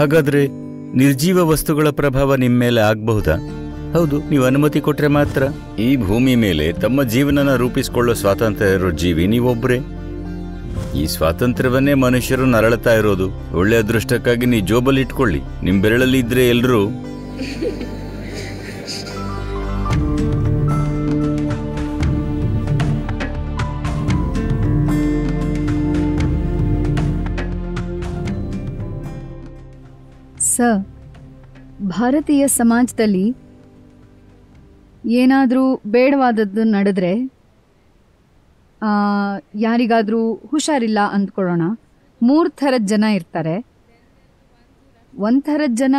ಹಾಗಾದ್ರೆ ನಿರ್ಜೀವ ವಸ್ತುಗಳ ಪ್ರಭಾವ ನಿಮ್ಮ ಮೇಲೆ ಆಗಬಹುದಾ ಹೌದು ನೀವು ಅನುಮತಿ ಕೊಟ್ರೆ ಮಾತ್ರ ಈ ಭೂಮಿ ಮೇಲೆ ತಮ್ಮ ಜೀವನನ ರೂಪಿಸಿಕೊಳ್ಳೋ ಸ್ವಾತಂತ್ರ್ಯ ಇರೋ ಜೀವಿ ನೀವೊಬ್ರೆ ಈ ಸ್ವಾತಂತ್ರ್ಯವನ್ನೇ ಮನುಷ್ಯರು ನರಳತಾ ಇರೋದು ಒಳ್ಳೆ ಅದೃಷ್ಟಕ್ಕಾಗಿ ನೀ ಜೋಬಲ್ ಇಟ್ಕೊಳ್ಳಿ ನಿಮ್ಮ ಬೆರಳಲ್ಲಿ ಇದ್ರೆ ಎಲ್ಲರೂ ಸರ್ ಭಾರತೀಯ ಸಮಾಜದಲ್ಲಿ ಏನಾದರೂ ಬೇಡವಾದದ್ದು ನಡೆದ್ರೆ ಯಾರಿಗಾದರೂ ಹುಷಾರಿಲ್ಲ ಅಂದ್ಕೊಳ್ಳೋಣ ಮೂರು ಥರದ ಜನ ಇರ್ತಾರೆ ಒಂಥರದ ಜನ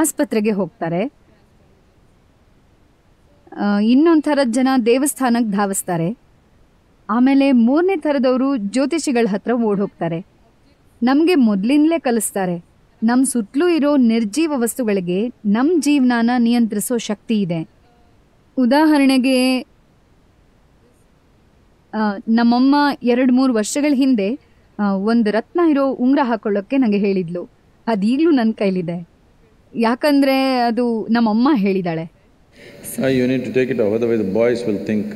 ಆಸ್ಪತ್ರೆಗೆ ಹೋಗ್ತಾರೆ ಇನ್ನೊಂದು ಥರದ ಜನ ದೇವಸ್ಥಾನಕ್ಕೆ ಧಾವಿಸ್ತಾರೆ ಆಮೇಲೆ ಮೂರನೇ ಥರದವರು ಜ್ಯೋತಿಷಿಗಳ ಹತ್ರ ಓಡ್ ಹೋಗ್ತಾರೆ ನಮಗೆ ಮೊದಲಿಂದಲೇ ಕಲಿಸ್ತಾರೆ ನಮ್ಮ ಸುತ್ತಲೂ ಇರೋ ನಿರ್ಜೀವ ವಸ್ತುಗಳಿಗೆ ನಮ್ಮ ಜೀವನಾನ ನಿಯಂತ್ರಿಸೋ ಶಕ್ತಿ ಇದೆ ಉದಾಹರಣೆಗೆ ನಮ್ಮಮ್ಮ ಎರಡು ಮೂರು ವರ್ಷಗಳ ಹಿಂದೆ ಒಂದು ರತ್ನ ಇರೋ ಉಂಗ್ರ ಹಾಕೊಳ್ಳೋಕ್ಕೆ ನನಗೆ ಹೇಳಿದ್ಲು ಅದೀಗಲೂ ನನ್ನ ಕೈಲಿದೆ ಯಾಕಂದರೆ ಅದು ನಮ್ಮಮ್ಮ ಹೇಳಿದಾಳೆ you to take it boys will think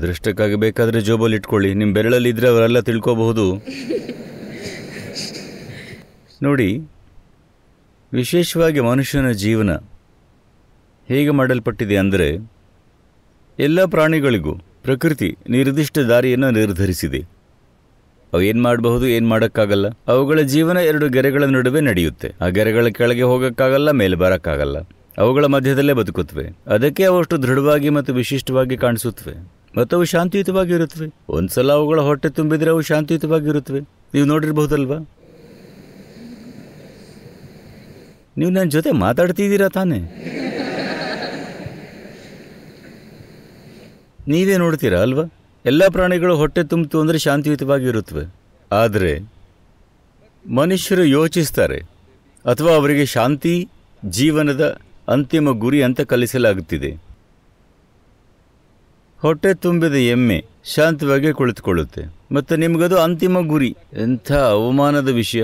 ಅದೃಷ್ಟಕ್ಕಾಗಿ ಬೇಕಾದರೆ ಜೋಬಲ್ಲಿ ಇಟ್ಕೊಳ್ಳಿ ನಿಮ್ಮ ಬೆರಳಲ್ಲಿ ಇದ್ದರೆ ಅವರೆಲ್ಲ ತಿಳ್ಕೋಬಹುದು ನೋಡಿ ವಿಶೇಷವಾಗಿ ಮನುಷ್ಯನ ಜೀವನ ಹೇಗೆ ಮಾಡಲ್ಪಟ್ಟಿದೆ ಅಂದರೆ ಎಲ್ಲ ಪ್ರಾಣಿಗಳಿಗೂ ಪ್ರಕೃತಿ ನಿರ್ದಿಷ್ಟ ದಾರಿಯನ್ನು ನಿರ್ಧರಿಸಿದೆ ಅವು ಏನು ಮಾಡಬಹುದು ಏನು ಮಾಡೋಕ್ಕಾಗಲ್ಲ ಅವುಗಳ ಜೀವನ ಎರಡು ಗೆರೆಗಳ ನಡುವೆ ನಡೆಯುತ್ತೆ ಆ ಗೆರೆಗಳ ಕೆಳಗೆ ಹೋಗೋಕ್ಕಾಗಲ್ಲ ಮೇಲೆ ಬರೋಕ್ಕಾಗಲ್ಲ ಅವುಗಳ ಮಧ್ಯದಲ್ಲೇ ಬದುಕುತ್ತವೆ ಅದಕ್ಕೆ ಅವಷ್ಟು ದೃಢವಾಗಿ ಮತ್ತು ವಿಶಿಷ್ಟವಾಗಿ ಕಾಣಿಸುತ್ತವೆ ಮತ್ತು ಅವು ಶಾಂತಿಯುತವಾಗಿ ಇರುತ್ತವೆ ಒಂದ್ಸಲ ಅವುಗಳ ಹೊಟ್ಟೆ ತುಂಬಿದರೆ ಅವು ಶಾಂತಿಯುತವಾಗಿ ಇರುತ್ತವೆ ನೀವು ನೋಡಿರಬಹುದಲ್ವಾ ನೀವು ನನ್ನ ಜೊತೆ ಮಾತಾಡ್ತಿದ್ದೀರಾ ತಾನೇ ನೀವೇ ನೋಡ್ತೀರಾ ಅಲ್ವಾ ಎಲ್ಲ ಪ್ರಾಣಿಗಳು ಹೊಟ್ಟೆ ತುಂಬಿತು ಅಂದರೆ ಶಾಂತಿಯುತವಾಗಿ ಇರುತ್ತವೆ ಆದರೆ ಮನುಷ್ಯರು ಯೋಚಿಸ್ತಾರೆ ಅಥವಾ ಅವರಿಗೆ ಶಾಂತಿ ಜೀವನದ ಅಂತಿಮ ಗುರಿ ಅಂತ ಕಲಿಸಲಾಗುತ್ತಿದೆ ಹೊಟ್ಟೆ ತುಂಬಿದ ಎಮ್ಮೆ ಶಾಂತವಾಗಿ ಕುಳಿತುಕೊಳ್ಳುತ್ತೆ ಮತ್ತು ನಿಮಗದು ಅಂತಿಮ ಗುರಿ ಎಂಥ ಅವಮಾನದ ವಿಷಯ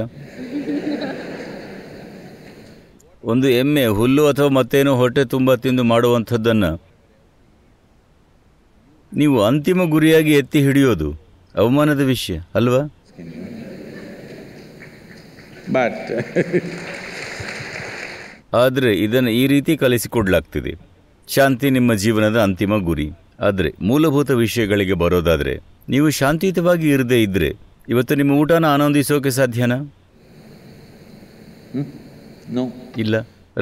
ಒಂದು ಎಮ್ಮೆ ಹುಲ್ಲು ಅಥವಾ ಮತ್ತೇನೋ ಹೊಟ್ಟೆ ತುಂಬ ತಿಂದು ಮಾಡುವಂಥದ್ದನ್ನು ನೀವು ಅಂತಿಮ ಗುರಿಯಾಗಿ ಎತ್ತಿ ಹಿಡಿಯೋದು ಅವಮಾನದ ವಿಷಯ ಅಲ್ವಾ ಬಟ್ ಆದರೆ ಇದನ್ನು ಈ ರೀತಿ ಕಲಿಸಿಕೊಡ್ಲಾಗ್ತಿದೆ ಶಾಂತಿ ನಿಮ್ಮ ಜೀವನದ ಅಂತಿಮ ಗುರಿ ಆದರೆ ಮೂಲಭೂತ ವಿಷಯಗಳಿಗೆ ಬರೋದಾದರೆ ನೀವು ಶಾಂತಿಯುತವಾಗಿ ಇರದೇ ಇದ್ದರೆ ಇವತ್ತು ನಿಮ್ಮ ಊಟನ ಆನಂದಿಸೋಕೆ ಸಾಧ್ಯನಾ ಇಲ್ಲ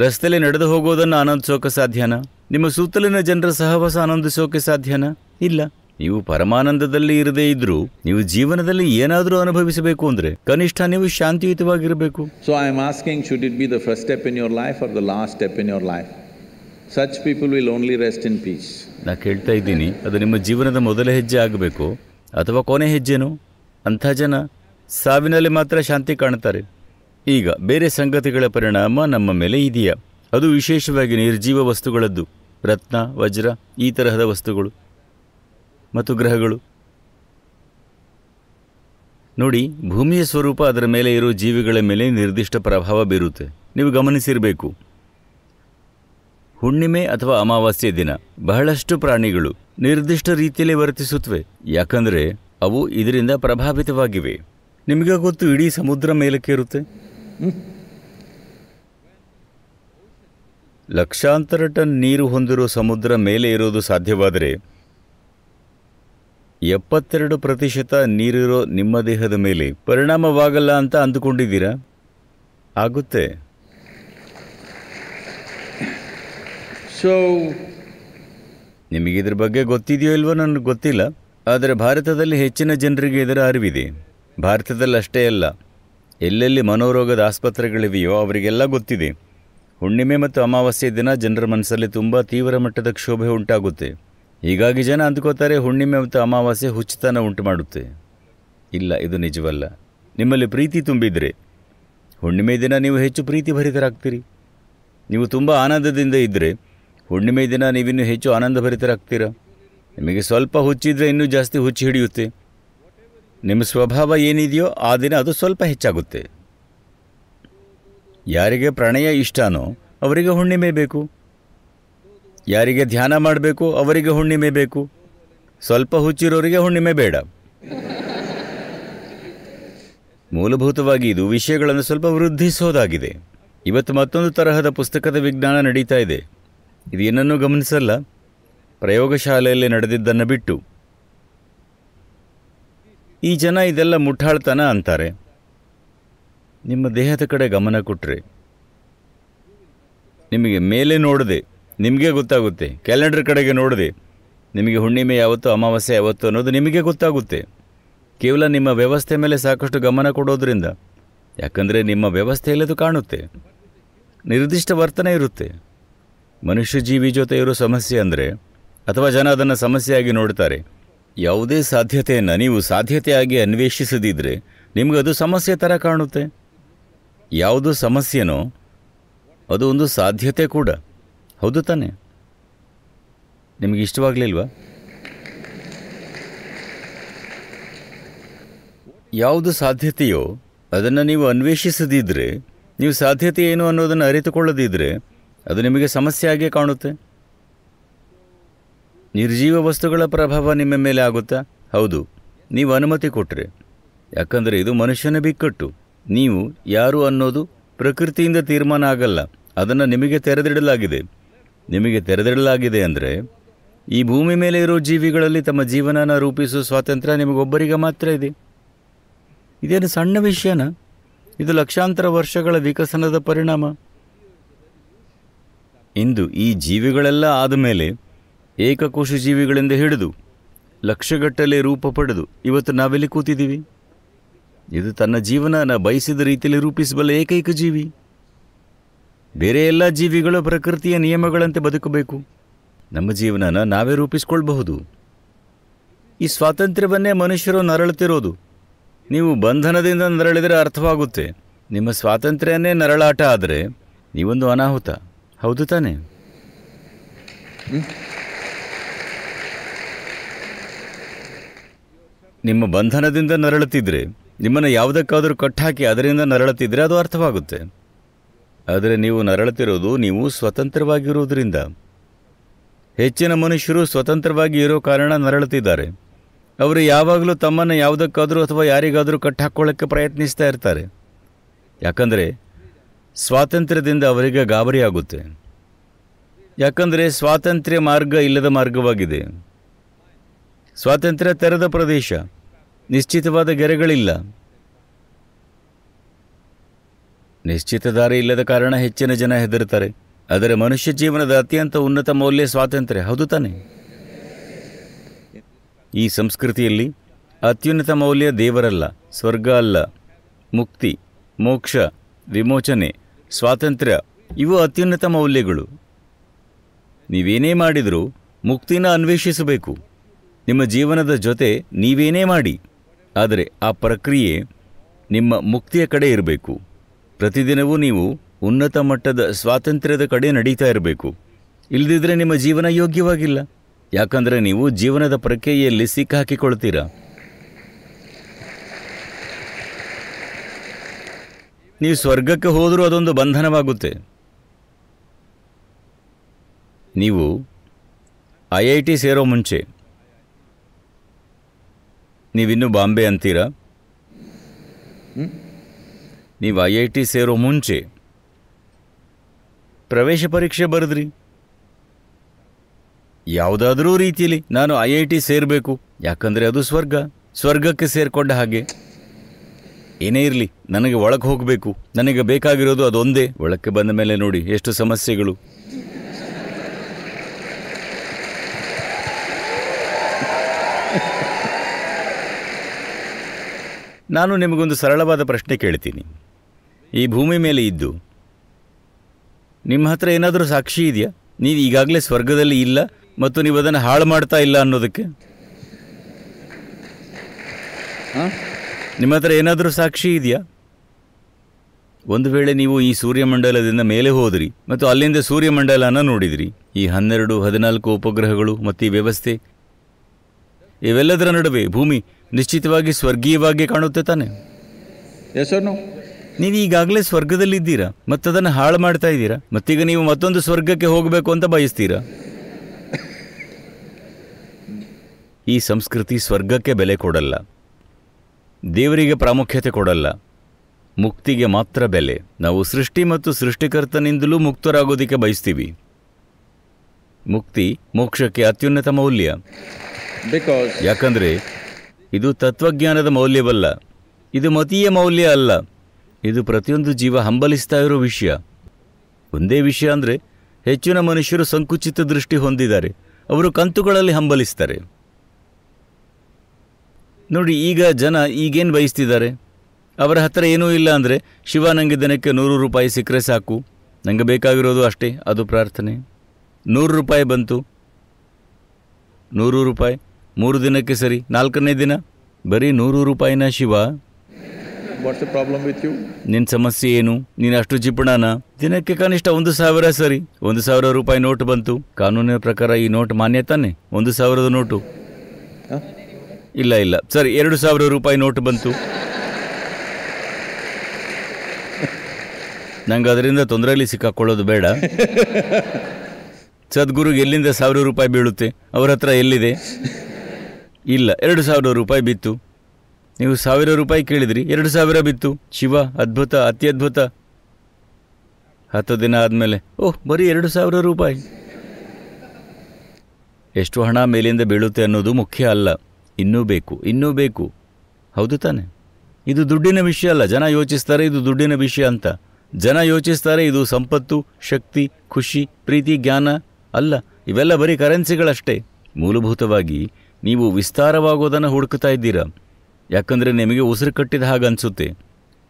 ರಸ್ತೆಯಲ್ಲಿ ನಡೆದು ಹೋಗೋದನ್ನು ಆನಂದಿಸೋಕೆ ಸಾಧ್ಯನಾ ನಿಮ್ಮ ಸುತ್ತಲಿನ ಜನರ ಸಹವಾಸ ಆನಂದಿಸೋಕೆ ಸಾಧ್ಯನಾ ಇಲ್ಲ ನೀವು ಪರಮಾನಂದದಲ್ಲಿ ಇರದೇ ಇದ್ರೂ ನೀವು ಜೀವನದಲ್ಲಿ ಏನಾದರೂ ಅನುಭವಿಸಬೇಕು ಅಂದ್ರೆ ಕನಿಷ್ಠ ನೀವು ಶಾಂತಿಯುತವಾಗಿರಬೇಕು so I am asking should it be the first step in your life or the last step in your life such people will only rest in peace ನಾ ಕೇಳ್ತಾ ಇದ್ದೀನಿ ಅದು ನಿಮ್ಮ ಜೀವನದ ಮೊದಲ ಹೆಜ್ಜೆ ಆಗಬೇಕು ಅಥವಾ ಕೊನೆ ಹೆಜ್ಜೆನು ಅಂಥ ಜನ ಸಾವಿನಲ್ಲಿ ಮಾತ್ರ ಶಾಂತಿ ಕಾಣುತ್ತಾರೆ ಈಗ ಬೇರೆ ಸಂಗತಿಗಳ ಪರಿಣಾಮ ನಮ್ಮ ಮೇಲೆ ಇದೆಯಾ ಅದು ವಿಶೇಷವಾಗಿ ನಿರ್ಜೀವ ವಸ್ತುಗಳದ್ದು ರತ್ನ ವಜ್ರ ಈ ತರಹದ ವಸ್ತುಗಳು ಮತ್ತು ಗ್ರಹಗಳು ನೋಡಿ ಭೂಮಿಯ ಸ್ವರೂಪ ಅದರ ಮೇಲೆ ಇರೋ ಜೀವಿಗಳ ಮೇಲೆ ನಿರ್ದಿಷ್ಟ ಪ್ರಭಾವ ಬೀರುತ್ತೆ ನೀವು ಗಮನಿಸಿರಬೇಕು ಹುಣ್ಣಿಮೆ ಅಥವಾ ಅಮಾವಾಸ್ಯೆ ದಿನ ಬಹಳಷ್ಟು ಪ್ರಾಣಿಗಳು ನಿರ್ದಿಷ್ಟ ರೀತಿಯಲ್ಲಿ ವರ್ತಿಸುತ್ತವೆ ಯಾಕಂದರೆ ಅವು ಇದರಿಂದ ಪ್ರಭಾವಿತವಾಗಿವೆ ನಿಮಗೆ ಗೊತ್ತು ಇಡೀ ಸಮುದ್ರ ಮೇಲಕ್ಕೆ ಇರುತ್ತೆ ಲಕ್ಷಾಂತರ ಟನ್ ನೀರು ಹೊಂದಿರೋ ಸಮುದ್ರ ಮೇಲೆ ಇರೋದು ಸಾಧ್ಯವಾದರೆ ಎಪ್ಪತ್ತೆರಡು ಪ್ರತಿಶತ ನೀರಿರೋ ನಿಮ್ಮ ದೇಹದ ಮೇಲೆ ಪರಿಣಾಮವಾಗಲ್ಲ ಅಂತ ಅಂದುಕೊಂಡಿದ್ದೀರಾ ಆಗುತ್ತೆ ಸೊ ಇದ್ರ ಬಗ್ಗೆ ಗೊತ್ತಿದೆಯೋ ಇಲ್ವೋ ನನಗೆ ಗೊತ್ತಿಲ್ಲ ಆದರೆ ಭಾರತದಲ್ಲಿ ಹೆಚ್ಚಿನ ಜನರಿಗೆ ಇದರ ಅರಿವಿದೆ ಭಾರತದಲ್ಲಿ ಅಷ್ಟೇ ಅಲ್ಲ ಎಲ್ಲೆಲ್ಲಿ ಮನೋರೋಗದ ಆಸ್ಪತ್ರೆಗಳಿವೆಯೋ ಅವರಿಗೆಲ್ಲ ಗೊತ್ತಿದೆ ಹುಣ್ಣಿಮೆ ಮತ್ತು ಅಮಾವಾಸ್ಯೆ ದಿನ ಜನರ ಮನಸ್ಸಲ್ಲಿ ತುಂಬ ತೀವ್ರ ಮಟ್ಟದ ಕ್ಷೋಭೆ ಉಂಟಾಗುತ್ತೆ ಹೀಗಾಗಿ ಜನ ಅಂದ್ಕೋತಾರೆ ಹುಣ್ಣಿಮೆ ಮತ್ತು ಅಮಾವಾಸ್ಯೆ ಹುಚ್ಚುತನ ಉಂಟು ಮಾಡುತ್ತೆ ಇಲ್ಲ ಇದು ನಿಜವಲ್ಲ ನಿಮ್ಮಲ್ಲಿ ಪ್ರೀತಿ ತುಂಬಿದರೆ ಹುಣ್ಣಿಮೆ ದಿನ ನೀವು ಹೆಚ್ಚು ಪ್ರೀತಿ ಭರಿತರಾಗ್ತೀರಿ ನೀವು ತುಂಬ ಆನಂದದಿಂದ ಇದ್ದರೆ ಹುಣ್ಣಿಮೆ ದಿನ ನೀವಿನ್ನೂ ಹೆಚ್ಚು ಆನಂದ ಭರಿತರಾಗ್ತೀರಾ ನಿಮಗೆ ಸ್ವಲ್ಪ ಹುಚ್ಚಿದ್ರೆ ಇನ್ನೂ ಜಾಸ್ತಿ ಹುಚ್ಚಿ ಹಿಡಿಯುತ್ತೆ ನಿಮ್ಮ ಸ್ವಭಾವ ಏನಿದೆಯೋ ಆ ದಿನ ಅದು ಸ್ವಲ್ಪ ಹೆಚ್ಚಾಗುತ್ತೆ ಯಾರಿಗೆ ಪ್ರಣಯ ಇಷ್ಟನೋ ಅವರಿಗೆ ಹುಣ್ಣಿಮೆ ಬೇಕು ಯಾರಿಗೆ ಧ್ಯಾನ ಮಾಡಬೇಕು ಅವರಿಗೆ ಹುಣ್ಣಿಮೆ ಬೇಕು ಸ್ವಲ್ಪ ಹುಚ್ಚಿರೋರಿಗೆ ಹುಣ್ಣಿಮೆ ಬೇಡ ಮೂಲಭೂತವಾಗಿ ಇದು ವಿಷಯಗಳನ್ನು ಸ್ವಲ್ಪ ವೃದ್ಧಿಸೋದಾಗಿದೆ ಇವತ್ತು ಮತ್ತೊಂದು ತರಹದ ಪುಸ್ತಕದ ವಿಜ್ಞಾನ ನಡೀತಾ ಇದೆ ಇದು ಏನನ್ನೂ ಗಮನಿಸಲ್ಲ ಪ್ರಯೋಗಶಾಲೆಯಲ್ಲಿ ನಡೆದಿದ್ದನ್ನು ಬಿಟ್ಟು ಈ ಜನ ಇದೆಲ್ಲ ಮುಠಾಳ್ತನ ಅಂತಾರೆ ನಿಮ್ಮ ದೇಹದ ಕಡೆ ಗಮನ ಕೊಟ್ಟರೆ ನಿಮಗೆ ಮೇಲೆ ನೋಡದೆ ನಿಮಗೆ ಗೊತ್ತಾಗುತ್ತೆ ಕ್ಯಾಲೆಂಡರ್ ಕಡೆಗೆ ನೋಡಿದೆ ನಿಮಗೆ ಹುಣ್ಣಿಮೆ ಯಾವತ್ತು ಅಮಾವಾಸ್ಯೆ ಯಾವತ್ತು ಅನ್ನೋದು ನಿಮಗೆ ಗೊತ್ತಾಗುತ್ತೆ ಕೇವಲ ನಿಮ್ಮ ವ್ಯವಸ್ಥೆ ಮೇಲೆ ಸಾಕಷ್ಟು ಗಮನ ಕೊಡೋದ್ರಿಂದ ಯಾಕಂದರೆ ನಿಮ್ಮ ವ್ಯವಸ್ಥೆಯಲ್ಲಿ ಅದು ಕಾಣುತ್ತೆ ನಿರ್ದಿಷ್ಟ ವರ್ತನೆ ಇರುತ್ತೆ ಮನುಷ್ಯ ಜೀವಿ ಜೊತೆ ಇರೋ ಸಮಸ್ಯೆ ಅಂದರೆ ಅಥವಾ ಜನ ಅದನ್ನು ಸಮಸ್ಯೆಯಾಗಿ ನೋಡ್ತಾರೆ ಯಾವುದೇ ಸಾಧ್ಯತೆಯನ್ನು ನೀವು ಸಾಧ್ಯತೆಯಾಗಿ ಅನ್ವೇಷಿಸದಿದ್ದರೆ ಅದು ಸಮಸ್ಯೆ ಥರ ಕಾಣುತ್ತೆ ಯಾವುದು ಸಮಸ್ಯೆನೋ ಅದು ಒಂದು ಸಾಧ್ಯತೆ ಕೂಡ ಹೌದು ತಾನೆ ನಿಮಗೆ ಇಷ್ಟವಾಗಲಿಲ್ವಾ ಯಾವುದು ಸಾಧ್ಯತೆಯೋ ಅದನ್ನು ನೀವು ಅನ್ವೇಷಿಸದಿದ್ದರೆ ನೀವು ಸಾಧ್ಯತೆ ಏನು ಅನ್ನೋದನ್ನು ಅರಿತುಕೊಳ್ಳದಿದ್ದರೆ ಅದು ನಿಮಗೆ ಸಮಸ್ಯೆಯಾಗೇ ಕಾಣುತ್ತೆ ನಿರ್ಜೀವ ವಸ್ತುಗಳ ಪ್ರಭಾವ ನಿಮ್ಮ ಮೇಲೆ ಆಗುತ್ತಾ ಹೌದು ನೀವು ಅನುಮತಿ ಕೊಟ್ಟರೆ ಯಾಕಂದರೆ ಇದು ಮನುಷ್ಯನ ಬಿಕ್ಕಟ್ಟು ನೀವು ಯಾರು ಅನ್ನೋದು ಪ್ರಕೃತಿಯಿಂದ ತೀರ್ಮಾನ ಆಗಲ್ಲ ಅದನ್ನು ನಿಮಗೆ ತೆರೆದಿಡಲಾಗಿದೆ ನಿಮಗೆ ತೆರೆದಿಡಲಾಗಿದೆ ಅಂದರೆ ಈ ಭೂಮಿ ಮೇಲೆ ಇರೋ ಜೀವಿಗಳಲ್ಲಿ ತಮ್ಮ ಜೀವನನ ರೂಪಿಸುವ ಸ್ವಾತಂತ್ರ್ಯ ನಿಮಗೊಬ್ಬರಿಗೆ ಮಾತ್ರ ಇದೆ ಇದೇನು ಸಣ್ಣ ವಿಷಯನ ಇದು ಲಕ್ಷಾಂತರ ವರ್ಷಗಳ ವಿಕಸನದ ಪರಿಣಾಮ ಇಂದು ಈ ಜೀವಿಗಳೆಲ್ಲ ಆದಮೇಲೆ ಏಕಕೋಶ ಜೀವಿಗಳಿಂದ ಹಿಡಿದು ಲಕ್ಷಗಟ್ಟಲೆ ರೂಪ ಪಡೆದು ಇವತ್ತು ನಾವೆಲ್ಲಿ ಕೂತಿದ್ದೀವಿ ಇದು ತನ್ನ ಜೀವನನ ಬಯಸಿದ ರೀತಿಯಲ್ಲಿ ರೂಪಿಸಬಲ್ಲ ಏಕೈಕ ಜೀವಿ ಬೇರೆ ಎಲ್ಲ ಜೀವಿಗಳು ಪ್ರಕೃತಿಯ ನಿಯಮಗಳಂತೆ ಬದುಕಬೇಕು ನಮ್ಮ ಜೀವನನ ನಾವೇ ರೂಪಿಸ್ಕೊಳ್ಬಹುದು ಈ ಸ್ವಾತಂತ್ರ್ಯವನ್ನೇ ಮನುಷ್ಯರು ನರಳುತ್ತಿರೋದು ನೀವು ಬಂಧನದಿಂದ ನರಳಿದರೆ ಅರ್ಥವಾಗುತ್ತೆ ನಿಮ್ಮ ಸ್ವಾತಂತ್ರ್ಯನೇ ನರಳಾಟ ಆದರೆ ನೀವೊಂದು ಅನಾಹುತ ಹೌದು ತಾನೆ ನಿಮ್ಮ ಬಂಧನದಿಂದ ನರಳುತ್ತಿದ್ರೆ ನಿಮ್ಮನ್ನು ಯಾವುದಕ್ಕಾದರೂ ಕಟ್ಟಾಕಿ ಅದರಿಂದ ನರಳುತ್ತಿದ್ರೆ ಅದು ಅರ್ಥವಾಗುತ್ತೆ ಆದರೆ ನೀವು ನರಳುತ್ತಿರೋದು ನೀವು ಸ್ವತಂತ್ರವಾಗಿರುವುದರಿಂದ ಹೆಚ್ಚಿನ ಮನುಷ್ಯರು ಸ್ವತಂತ್ರವಾಗಿ ಇರೋ ಕಾರಣ ನರಳುತ್ತಿದ್ದಾರೆ ಅವರು ಯಾವಾಗಲೂ ತಮ್ಮನ್ನು ಯಾವುದಕ್ಕಾದರೂ ಅಥವಾ ಯಾರಿಗಾದರೂ ಕಟ್ಟಾಕೊಳ್ಳೋಕ್ಕೆ ಪ್ರಯತ್ನಿಸ್ತಾ ಇರ್ತಾರೆ ಯಾಕಂದರೆ ಸ್ವಾತಂತ್ರ್ಯದಿಂದ ಅವರಿಗೆ ಗಾಬರಿ ಆಗುತ್ತೆ ಯಾಕಂದರೆ ಸ್ವಾತಂತ್ರ್ಯ ಮಾರ್ಗ ಇಲ್ಲದ ಮಾರ್ಗವಾಗಿದೆ ಸ್ವಾತಂತ್ರ್ಯ ತೆರೆದ ಪ್ರದೇಶ ನಿಶ್ಚಿತವಾದ ಗೆರೆಗಳಿಲ್ಲ ನಿಶ್ಚಿತ ದಾರಿ ಇಲ್ಲದ ಕಾರಣ ಹೆಚ್ಚಿನ ಜನ ಹೆದರುತ್ತಾರೆ ಆದರೆ ಮನುಷ್ಯ ಜೀವನದ ಅತ್ಯಂತ ಉನ್ನತ ಮೌಲ್ಯ ಸ್ವಾತಂತ್ರ್ಯ ಹೌದು ತಾನೆ ಈ ಸಂಸ್ಕೃತಿಯಲ್ಲಿ ಅತ್ಯುನ್ನತ ಮೌಲ್ಯ ದೇವರಲ್ಲ ಸ್ವರ್ಗ ಅಲ್ಲ ಮುಕ್ತಿ ಮೋಕ್ಷ ವಿಮೋಚನೆ ಸ್ವಾತಂತ್ರ್ಯ ಇವು ಅತ್ಯುನ್ನತ ಮೌಲ್ಯಗಳು ನೀವೇನೇ ಮಾಡಿದರೂ ಮುಕ್ತಿನ ಅನ್ವೇಷಿಸಬೇಕು ನಿಮ್ಮ ಜೀವನದ ಜೊತೆ ನೀವೇನೇ ಮಾಡಿ ಆದರೆ ಆ ಪ್ರಕ್ರಿಯೆ ನಿಮ್ಮ ಮುಕ್ತಿಯ ಕಡೆ ಇರಬೇಕು ಪ್ರತಿದಿನವೂ ನೀವು ಉನ್ನತ ಮಟ್ಟದ ಸ್ವಾತಂತ್ರ್ಯದ ಕಡೆ ನಡೀತಾ ಇರಬೇಕು ಇಲ್ಲದಿದ್ದರೆ ನಿಮ್ಮ ಜೀವನ ಯೋಗ್ಯವಾಗಿಲ್ಲ ಯಾಕಂದರೆ ನೀವು ಜೀವನದ ಪ್ರಕ್ರಿಯೆಯಲ್ಲಿ ಸಿಕ್ಕಾಕಿಕೊಳ್ತೀರಾ ನೀವು ಸ್ವರ್ಗಕ್ಕೆ ಹೋದರೂ ಅದೊಂದು ಬಂಧನವಾಗುತ್ತೆ ನೀವು ಐ ಐ ಟಿ ಸೇರೋ ಮುಂಚೆ ನೀವಿನ್ನೂ ಬಾಂಬೆ ಅಂತೀರಾ ನೀವು ಐ ಐ ಟಿ ಸೇರೋ ಮುಂಚೆ ಪ್ರವೇಶ ಪರೀಕ್ಷೆ ಬರೆದ್ರಿ ಯಾವುದಾದ್ರೂ ರೀತಿಯಲ್ಲಿ ನಾನು ಐ ಐ ಟಿ ಸೇರಬೇಕು ಯಾಕಂದರೆ ಅದು ಸ್ವರ್ಗ ಸ್ವರ್ಗಕ್ಕೆ ಸೇರಿಕೊಂಡ ಹಾಗೆ ಏನೇ ಇರಲಿ ನನಗೆ ಒಳಕ್ಕೆ ಹೋಗಬೇಕು ನನಗೆ ಬೇಕಾಗಿರೋದು ಅದೊಂದೇ ಒಳಕ್ಕೆ ಬಂದ ಮೇಲೆ ನೋಡಿ ಎಷ್ಟು ಸಮಸ್ಯೆಗಳು ನಾನು ನಿಮಗೊಂದು ಸರಳವಾದ ಪ್ರಶ್ನೆ ಕೇಳ್ತೀನಿ ಈ ಭೂಮಿ ಮೇಲೆ ಇದ್ದು ನಿಮ್ಮ ಹತ್ರ ಏನಾದರೂ ಸಾಕ್ಷಿ ಇದೆಯಾ ನೀವು ಈಗಾಗಲೇ ಸ್ವರ್ಗದಲ್ಲಿ ಇಲ್ಲ ಮತ್ತು ನೀವು ಅದನ್ನು ಹಾಳು ಮಾಡ್ತಾ ಇಲ್ಲ ಅನ್ನೋದಕ್ಕೆ ನಿಮ್ಮ ಹತ್ರ ಏನಾದರೂ ಸಾಕ್ಷಿ ಇದೆಯಾ ಒಂದು ವೇಳೆ ನೀವು ಈ ಸೂರ್ಯಮಂಡಲದಿಂದ ಮೇಲೆ ಹೋದ್ರಿ ಮತ್ತು ಅಲ್ಲಿಂದ ಸೂರ್ಯಮಂಡಲನ ನೋಡಿದ್ರಿ ಈ ಹನ್ನೆರಡು ಹದಿನಾಲ್ಕು ಉಪಗ್ರಹಗಳು ಮತ್ತು ಈ ವ್ಯವಸ್ಥೆ ಇವೆಲ್ಲದರ ನಡುವೆ ಭೂಮಿ ನಿಶ್ಚಿತವಾಗಿ ಸ್ವರ್ಗೀಯವಾಗಿ ಕಾಣುತ್ತೆ ತಾನೆ ನೀವು ಈಗಾಗಲೇ ಮತ್ತೆ ಮತ್ತದನ್ನು ಹಾಳು ಮಾಡ್ತಾ ಇದ್ದೀರಾ ಮತ್ತೀಗ ನೀವು ಮತ್ತೊಂದು ಸ್ವರ್ಗಕ್ಕೆ ಹೋಗಬೇಕು ಅಂತ ಬಯಸ್ತೀರಾ ಈ ಸಂಸ್ಕೃತಿ ಸ್ವರ್ಗಕ್ಕೆ ಬೆಲೆ ಕೊಡಲ್ಲ ದೇವರಿಗೆ ಪ್ರಾಮುಖ್ಯತೆ ಕೊಡಲ್ಲ ಮುಕ್ತಿಗೆ ಮಾತ್ರ ಬೆಲೆ ನಾವು ಸೃಷ್ಟಿ ಮತ್ತು ಸೃಷ್ಟಿಕರ್ತನಿಂದಲೂ ಮುಕ್ತರಾಗೋದಕ್ಕೆ ಬಯಸ್ತೀವಿ ಮುಕ್ತಿ ಮೋಕ್ಷಕ್ಕೆ ಅತ್ಯುನ್ನತ ಮೌಲ್ಯ ಯಾಕಂದರೆ ಇದು ತತ್ವಜ್ಞಾನದ ಮೌಲ್ಯವಲ್ಲ ಇದು ಮತೀಯ ಮೌಲ್ಯ ಅಲ್ಲ ಇದು ಪ್ರತಿಯೊಂದು ಜೀವ ಹಂಬಲಿಸ್ತಾ ಇರೋ ವಿಷಯ ಒಂದೇ ವಿಷಯ ಅಂದರೆ ಹೆಚ್ಚಿನ ಮನುಷ್ಯರು ಸಂಕುಚಿತ ದೃಷ್ಟಿ ಹೊಂದಿದ್ದಾರೆ ಅವರು ಕಂತುಗಳಲ್ಲಿ ಹಂಬಲಿಸ್ತಾರೆ ನೋಡಿ ಈಗ ಜನ ಈಗೇನು ಬಯಸ್ತಿದ್ದಾರೆ ಅವರ ಹತ್ರ ಏನೂ ಇಲ್ಲ ಅಂದರೆ ಶಿವ ನನಗೆ ದಿನಕ್ಕೆ ನೂರು ರೂಪಾಯಿ ಸಿಕ್ಕರೆ ಸಾಕು ನನಗೆ ಬೇಕಾಗಿರೋದು ಅಷ್ಟೇ ಅದು ಪ್ರಾರ್ಥನೆ ನೂರು ರೂಪಾಯಿ ಬಂತು ನೂರು ರೂಪಾಯಿ ಮೂರು ದಿನಕ್ಕೆ ಸರಿ ನಾಲ್ಕನೇ ದಿನ ಬರೀ ನೂರು ರೂಪಾಯಿನ ಶಿವ ನಿನ್ ಸಮಸ್ಯೆ ಏನು ನೀನು ಅಷ್ಟು ಜಿಪಣನ ದಿನಕ್ಕೆ ಕನಿಷ್ಠ ಒಂದು ಸಾವಿರ ಸರಿ ಒಂದು ಸಾವಿರ ರೂಪಾಯಿ ನೋಟ್ ಬಂತು ಕಾನೂನಿನ ಪ್ರಕಾರ ಈ ನೋಟ್ ಮಾನ್ಯ ತಾನೆ ಒಂದು ಸಾವಿರದ ನೋಟು ಇಲ್ಲ ಇಲ್ಲ ಸರಿ ಎರಡು ಸಾವಿರ ರೂಪಾಯಿ ನೋಟ್ ಬಂತು ನಂಗೆ ಅದರಿಂದ ತೊಂದರೆಯಲ್ಲಿ ಸಿಕ್ಕಾಕೊಳ್ಳೋದು ಬೇಡ ಸದ್ಗುರುಗೆ ಎಲ್ಲಿಂದ ಸಾವಿರ ರೂಪಾಯಿ ಬೀಳುತ್ತೆ ಅವರ ಹತ್ರ ಎಲ್ಲಿದೆ ಇಲ್ಲ ಎರಡು ಸಾವಿರ ರೂಪಾಯಿ ಬಿತ್ತು ನೀವು ಸಾವಿರ ರೂಪಾಯಿ ಕೇಳಿದ್ರಿ ಎರಡು ಸಾವಿರ ಬಿತ್ತು ಶಿವ ಅದ್ಭುತ ಅತ್ಯದ್ಭುತ ಹತ್ತು ದಿನ ಆದಮೇಲೆ ಓಹ್ ಬರೀ ಎರಡು ಸಾವಿರ ರೂಪಾಯಿ ಎಷ್ಟು ಹಣ ಮೇಲಿಂದ ಬೀಳುತ್ತೆ ಅನ್ನೋದು ಮುಖ್ಯ ಅಲ್ಲ ಇನ್ನೂ ಬೇಕು ಇನ್ನೂ ಬೇಕು ಹೌದು ತಾನೆ ಇದು ದುಡ್ಡಿನ ವಿಷಯ ಅಲ್ಲ ಜನ ಯೋಚಿಸ್ತಾರೆ ಇದು ದುಡ್ಡಿನ ವಿಷಯ ಅಂತ ಜನ ಯೋಚಿಸ್ತಾರೆ ಇದು ಸಂಪತ್ತು ಶಕ್ತಿ ಖುಷಿ ಪ್ರೀತಿ ಜ್ಞಾನ ಅಲ್ಲ ಇವೆಲ್ಲ ಬರೀ ಕರೆನ್ಸಿಗಳಷ್ಟೇ ಮೂಲಭೂತವಾಗಿ ನೀವು ವಿಸ್ತಾರವಾಗೋದನ್ನು ಹುಡುಕ್ತಾ ಇದ್ದೀರಾ ಯಾಕಂದರೆ ನಿಮಗೆ ಉಸಿರು ಕಟ್ಟಿದ ಹಾಗೆ ಅನಿಸುತ್ತೆ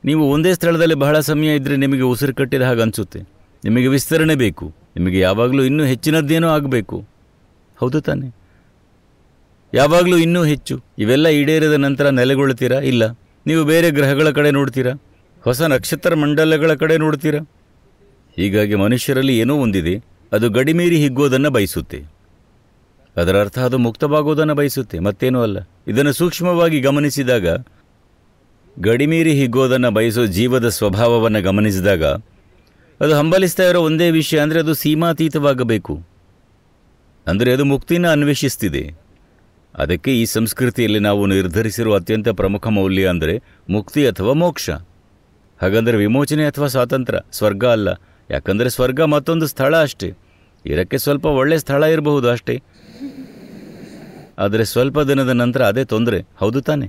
ನೀವು ಒಂದೇ ಸ್ಥಳದಲ್ಲಿ ಬಹಳ ಸಮಯ ಇದ್ದರೆ ನಿಮಗೆ ಉಸಿರು ಕಟ್ಟಿದ ಹಾಗೆ ಅನಿಸುತ್ತೆ ನಿಮಗೆ ವಿಸ್ತರಣೆ ಬೇಕು ನಿಮಗೆ ಯಾವಾಗಲೂ ಇನ್ನೂ ಹೆಚ್ಚಿನದ್ದೇನೋ ಆಗಬೇಕು ಹೌದು ತಾನೆ ಯಾವಾಗಲೂ ಇನ್ನೂ ಹೆಚ್ಚು ಇವೆಲ್ಲ ಈಡೇರಿದ ನಂತರ ನೆಲೆಗೊಳ್ಳುತ್ತೀರಾ ಇಲ್ಲ ನೀವು ಬೇರೆ ಗ್ರಹಗಳ ಕಡೆ ನೋಡ್ತೀರಾ ಹೊಸ ನಕ್ಷತ್ರ ಮಂಡಲಗಳ ಕಡೆ ನೋಡ್ತೀರಾ ಹೀಗಾಗಿ ಮನುಷ್ಯರಲ್ಲಿ ಏನೋ ಒಂದಿದೆ ಅದು ಗಡಿಮೀರಿ ಹಿಗ್ಗೋದನ್ನು ಬಯಸುತ್ತೆ ಅದರ ಅರ್ಥ ಅದು ಮುಕ್ತವಾಗುವುದನ್ನು ಬಯಸುತ್ತೆ ಮತ್ತೇನೂ ಅಲ್ಲ ಇದನ್ನು ಸೂಕ್ಷ್ಮವಾಗಿ ಗಮನಿಸಿದಾಗ ಗಡಿಮೀರಿ ಹಿಗ್ಗೋದನ್ನು ಬಯಸೋ ಜೀವದ ಸ್ವಭಾವವನ್ನು ಗಮನಿಸಿದಾಗ ಅದು ಹಂಬಲಿಸ್ತಾ ಇರೋ ಒಂದೇ ವಿಷಯ ಅಂದರೆ ಅದು ಸೀಮಾತೀತವಾಗಬೇಕು ಅಂದರೆ ಅದು ಮುಕ್ತಿನ ಅನ್ವೇಷಿಸ್ತಿದೆ ಅದಕ್ಕೆ ಈ ಸಂಸ್ಕೃತಿಯಲ್ಲಿ ನಾವು ನಿರ್ಧರಿಸಿರುವ ಅತ್ಯಂತ ಪ್ರಮುಖ ಮೌಲ್ಯ ಅಂದರೆ ಮುಕ್ತಿ ಅಥವಾ ಮೋಕ್ಷ ಹಾಗಂದರೆ ವಿಮೋಚನೆ ಅಥವಾ ಸ್ವಾತಂತ್ರ್ಯ ಸ್ವರ್ಗ ಅಲ್ಲ ಯಾಕಂದರೆ ಸ್ವರ್ಗ ಮತ್ತೊಂದು ಸ್ಥಳ ಅಷ್ಟೇ ಇದಕ್ಕೆ ಸ್ವಲ್ಪ ಒಳ್ಳೆಯ ಸ್ಥಳ ಇರಬಹುದು ಅಷ್ಟೇ ಆದರೆ ಸ್ವಲ್ಪ ದಿನದ ನಂತರ ಅದೇ ತೊಂದರೆ ಹೌದು ತಾನೆ